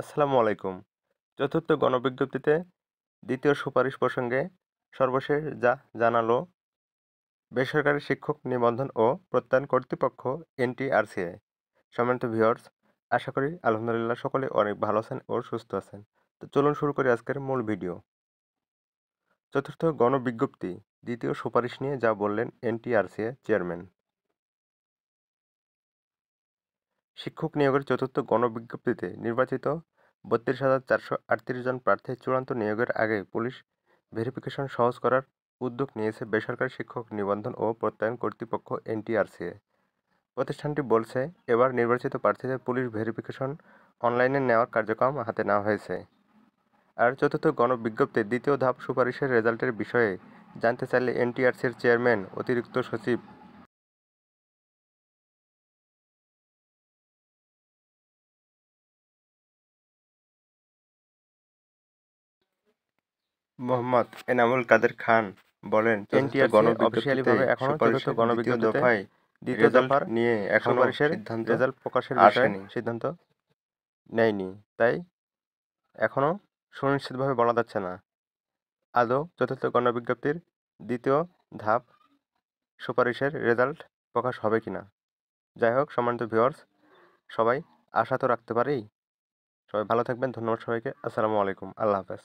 আসসালামু আলাইকুম চতুর্থ গণবিজ্ঞপ্তিতে দ্বিতীয় সুপারিশ প্রসঙ্গে সর্বশেষ যা জানালো বেসরকারি শিক্ষক নিবন্ধন ও প্রত্যয়ন কর্তৃপক্ষ এনটিআরসিএ সম্মানিত ভিউয়ার্স আশা করি আলহামদুলিল্লাহ সকলে অনেক ভালো আছেন ও সুস্থ আছেন তো চলুন শুরু করি আজকের মূল ভিডিও চতুর্থ গণবিজ্ঞপ্তি দ্বিতীয় সুপারিশ নিয়ে যা বললেন এনটিআরসিএ চেয়ারম্যান শিক্ষক নিয়োগের চতুর্থ গণবিজ্ঞপ্তিতে নির্বাচিত বত্রিশ হাজার চারশো আটত্রিশ জন প্রার্থীর চূড়ান্ত নিয়োগের আগে পুলিশ ভেরিফিকেশন সহজ করার উদ্যোগ নিয়েছে বেসরকারি শিক্ষক নিবন্ধন ও প্রত্যয়ন কর্তৃপক্ষ এনটিআরসিএ প্রতিষ্ঠানটি বলছে এবার নির্বাচিত প্রার্থীদের পুলিশ ভেরিফিকেশন অনলাইনে নেওয়ার কার্যক্রম হাতে নেওয়া হয়েছে আর চতুর্থ গণবিজ্ঞপ্তির দ্বিতীয় ধাপ সুপারিশের রেজাল্টের বিষয়ে জানতে চাইলে এনটিআরসির চেয়ারম্যান অতিরিক্ত সচিব মোহাম্মদ এনামুল কাদের খান বলেন এনটিআর গণবিজ্ঞপ্তি দ্বিতীয় নিয়ে সিদ্ধান্ত রেজাল্ট প্রকাশের বিষয়ে সিদ্ধান্ত নেয়নি তাই এখনো সুনিশ্চিতভাবে বলা যাচ্ছে না আদৌ চতুর্থ গণবিজ্ঞপ্তির দ্বিতীয় ধাপ সুপারিশের রেজাল্ট প্রকাশ হবে কি না যাই হোক সম্মানিত ভিউয়ার্স সবাই আশা তো রাখতে পারি সবাই ভালো থাকবেন ধন্যবাদ সবাইকে আসসালামু আলাইকুম আল্লাহ হাফেজ